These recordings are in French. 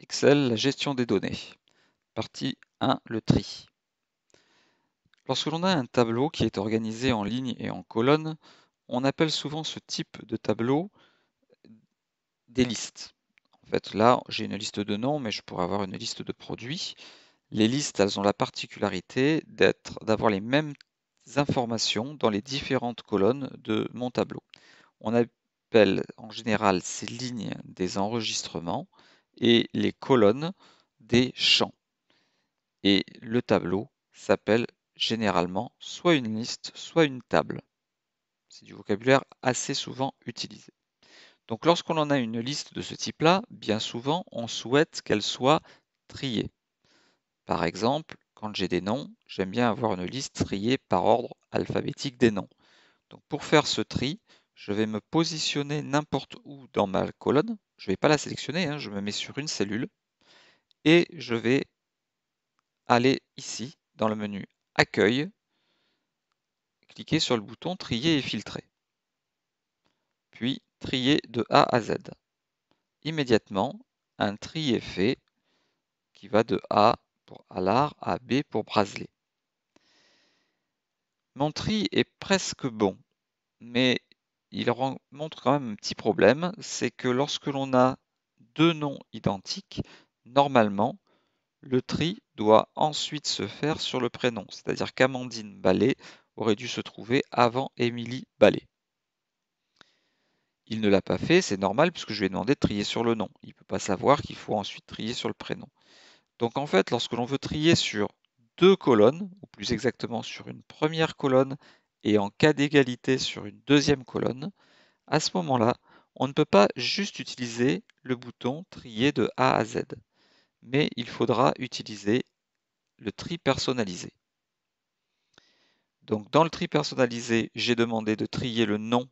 Excel, la gestion des données. Partie 1, le tri. Lorsque l'on a un tableau qui est organisé en lignes et en colonnes, on appelle souvent ce type de tableau des listes. En fait, là, j'ai une liste de noms, mais je pourrais avoir une liste de produits. Les listes, elles ont la particularité d'avoir les mêmes informations dans les différentes colonnes de mon tableau. On appelle en général ces lignes des enregistrements et les colonnes des champs. Et le tableau s'appelle généralement soit une liste, soit une table. C'est du vocabulaire assez souvent utilisé. Donc lorsqu'on en a une liste de ce type-là, bien souvent, on souhaite qu'elle soit triée. Par exemple, quand j'ai des noms, j'aime bien avoir une liste triée par ordre alphabétique des noms. Donc pour faire ce tri, je vais me positionner n'importe où dans ma colonne, je ne vais pas la sélectionner, hein, je me mets sur une cellule et je vais aller ici dans le menu Accueil, cliquer sur le bouton Trier et filtrer, puis trier de A à Z. Immédiatement, un tri est fait qui va de A pour Alar à B pour Bracelet. Mon tri est presque bon, mais il montre quand même un petit problème, c'est que lorsque l'on a deux noms identiques, normalement, le tri doit ensuite se faire sur le prénom, c'est-à-dire qu'Amandine Ballet aurait dû se trouver avant Émilie Ballet. Il ne l'a pas fait, c'est normal puisque je lui ai demandé de trier sur le nom. Il ne peut pas savoir qu'il faut ensuite trier sur le prénom. Donc en fait, lorsque l'on veut trier sur deux colonnes, ou plus exactement sur une première colonne et en cas d'égalité sur une deuxième colonne, à ce moment-là, on ne peut pas juste utiliser le bouton trier de A à Z, mais il faudra utiliser le tri personnalisé. Donc dans le tri personnalisé, j'ai demandé de trier le nom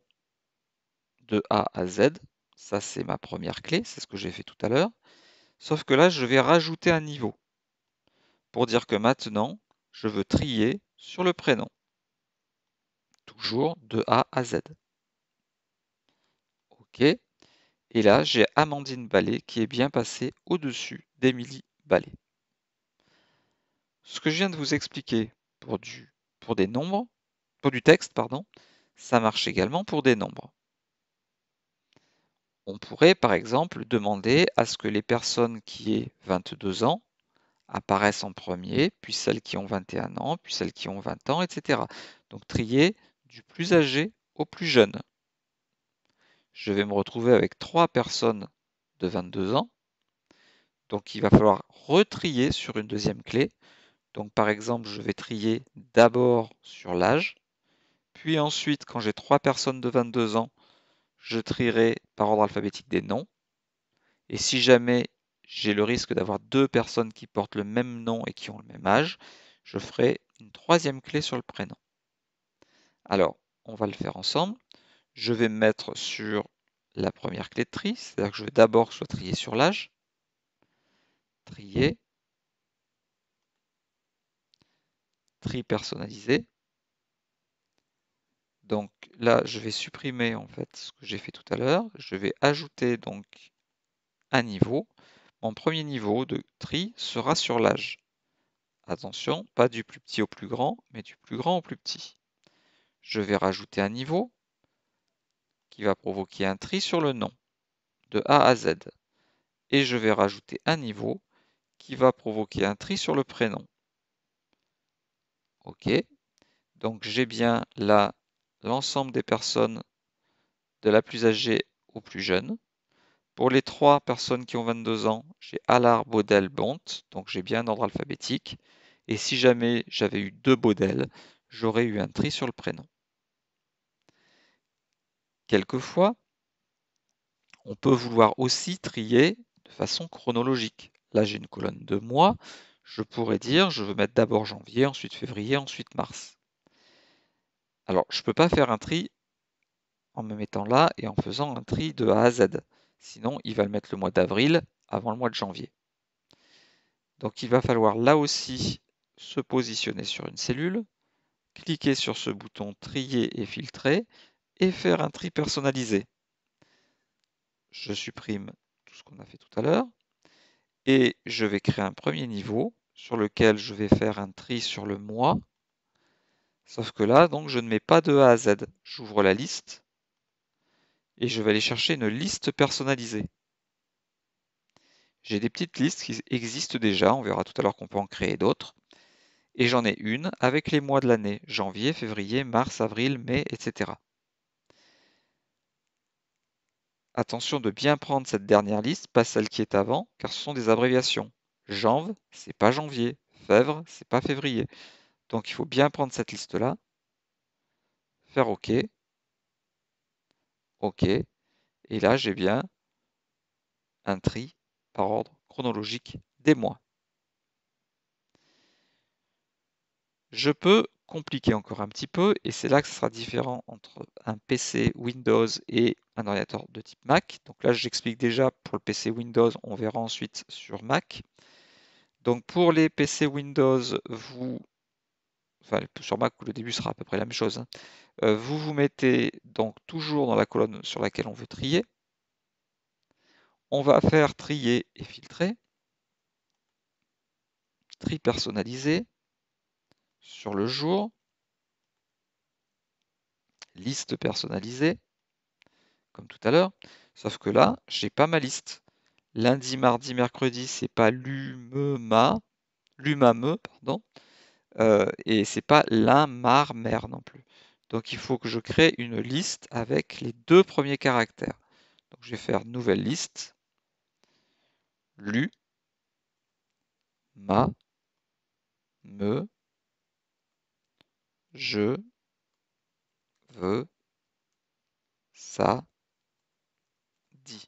de A à Z. Ça, c'est ma première clé, c'est ce que j'ai fait tout à l'heure. Sauf que là, je vais rajouter un niveau pour dire que maintenant, je veux trier sur le prénom toujours de A à Z. OK. Et là, j'ai Amandine Ballet qui est bien passée au-dessus d'Émilie Ballet. Ce que je viens de vous expliquer pour, du, pour des nombres, pour du texte, pardon, ça marche également pour des nombres. On pourrait par exemple demander à ce que les personnes qui aient 22 ans apparaissent en premier, puis celles qui ont 21 ans, puis celles qui ont 20 ans, etc. Donc trier du plus âgé au plus jeune. Je vais me retrouver avec trois personnes de 22 ans. Donc il va falloir retrier sur une deuxième clé. Donc par exemple, je vais trier d'abord sur l'âge, puis ensuite quand j'ai trois personnes de 22 ans, je trierai par ordre alphabétique des noms. Et si jamais j'ai le risque d'avoir deux personnes qui portent le même nom et qui ont le même âge, je ferai une troisième clé sur le prénom. Alors, on va le faire ensemble. Je vais me mettre sur la première clé de tri, c'est-à-dire que je vais d'abord soit trier sur l'âge, trier, tri personnalisé. Donc là, je vais supprimer en fait ce que j'ai fait tout à l'heure. Je vais ajouter donc un niveau. Mon premier niveau de tri sera sur l'âge. Attention, pas du plus petit au plus grand, mais du plus grand au plus petit je vais rajouter un niveau qui va provoquer un tri sur le nom de A à Z. Et je vais rajouter un niveau qui va provoquer un tri sur le prénom. OK. Donc j'ai bien là l'ensemble des personnes de la plus âgée au plus jeune. Pour les trois personnes qui ont 22 ans, j'ai Alar, Baudel, Bont, donc j'ai bien un ordre alphabétique. Et si jamais j'avais eu deux Baudel, j'aurais eu un tri sur le prénom. Quelquefois, on peut vouloir aussi trier de façon chronologique. Là, j'ai une colonne de mois. Je pourrais dire, je veux mettre d'abord janvier, ensuite février, ensuite mars. Alors, je ne peux pas faire un tri en me mettant là et en faisant un tri de A à Z. Sinon, il va le mettre le mois d'avril avant le mois de janvier. Donc, il va falloir là aussi se positionner sur une cellule, cliquer sur ce bouton trier et filtrer, et faire un tri personnalisé. Je supprime tout ce qu'on a fait tout à l'heure et je vais créer un premier niveau sur lequel je vais faire un tri sur le mois. Sauf que là, donc, je ne mets pas de A à Z. J'ouvre la liste et je vais aller chercher une liste personnalisée. J'ai des petites listes qui existent déjà. On verra tout à l'heure qu'on peut en créer d'autres. Et j'en ai une avec les mois de l'année, janvier, février, mars, avril, mai, etc. Attention de bien prendre cette dernière liste, pas celle qui est avant, car ce sont des abréviations. Janv, c'est pas janvier. Fèvre, c'est pas février. Donc il faut bien prendre cette liste-là, faire OK, OK, et là j'ai bien un tri par ordre chronologique des mois. Je peux compliqué encore un petit peu, et c'est là que ce sera différent entre un PC Windows et un ordinateur de type Mac. Donc là, j'explique déjà pour le PC Windows, on verra ensuite sur Mac. Donc pour les PC Windows, vous, enfin sur Mac, le début sera à peu près la même chose, hein. euh, vous vous mettez donc toujours dans la colonne sur laquelle on veut trier. On va faire trier et filtrer, tri personnalisé, sur le jour, liste personnalisée, comme tout à l'heure, sauf que là, j'ai pas ma liste. Lundi, mardi, mercredi, c'est pas ma e me pardon, euh, et c'est pas la mer non plus. Donc il faut que je crée une liste avec les deux premiers caractères. Donc je vais faire nouvelle liste, lu, ma, me, je veux ça dit.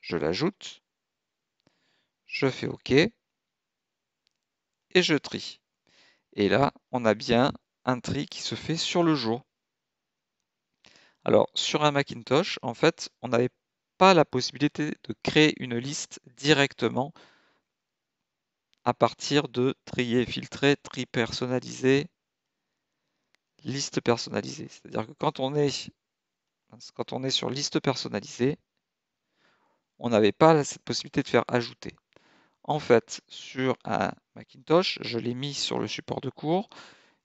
Je l'ajoute. Je fais OK. Et je trie. Et là, on a bien un tri qui se fait sur le jour. Alors, sur un Macintosh, en fait, on n'avait pas la possibilité de créer une liste directement à partir de trier, filtrer, tri personnalisé, liste personnalisée. C'est-à-dire que quand on est, quand on est sur liste personnalisée, on n'avait pas cette possibilité de faire ajouter. En fait, sur un Macintosh, je l'ai mis sur le support de cours,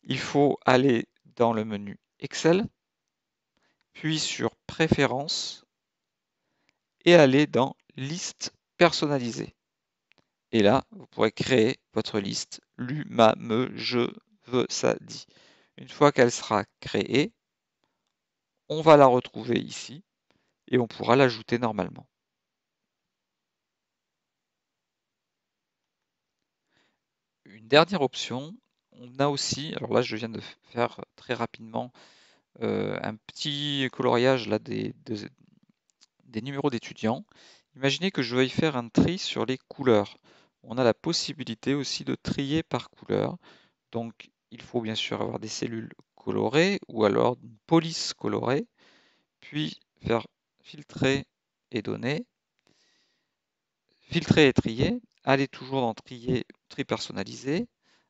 il faut aller dans le menu Excel, puis sur Préférences, et aller dans Liste personnalisée. Et là, vous pourrez créer votre liste, LUMA me, je, veux, ça, dit. Une fois qu'elle sera créée, on va la retrouver ici et on pourra l'ajouter normalement. Une dernière option, on a aussi, alors là je viens de faire très rapidement euh, un petit coloriage là, des, des, numéros d'étudiants. Imaginez que je veuille faire un tri sur les couleurs. On a la possibilité aussi de trier par couleur. Donc il faut bien sûr avoir des cellules colorées ou alors une police colorée, puis faire filtrer et donner, filtrer et trier, aller toujours dans trier, tri personnalisé,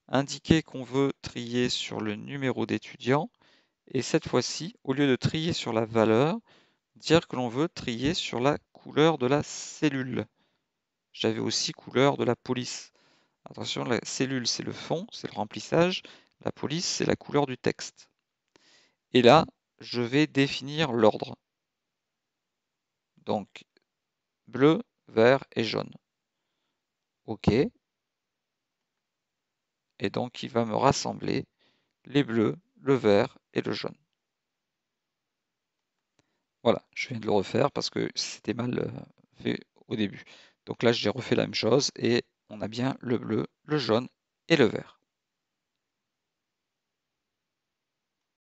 indiquer qu'on veut trier sur le numéro d'étudiant, et cette fois-ci, au lieu de trier sur la valeur, dire que l'on veut trier sur la couleur de la cellule. J'avais aussi couleur de la police. Attention, la cellule, c'est le fond, c'est le remplissage. La police, c'est la couleur du texte. Et là, je vais définir l'ordre. Donc, bleu, vert et jaune. OK. Et donc, il va me rassembler les bleus, le vert et le jaune. Voilà, je viens de le refaire parce que c'était mal euh, fait au début. Donc là, j'ai refait la même chose et on a bien le bleu, le jaune et le vert.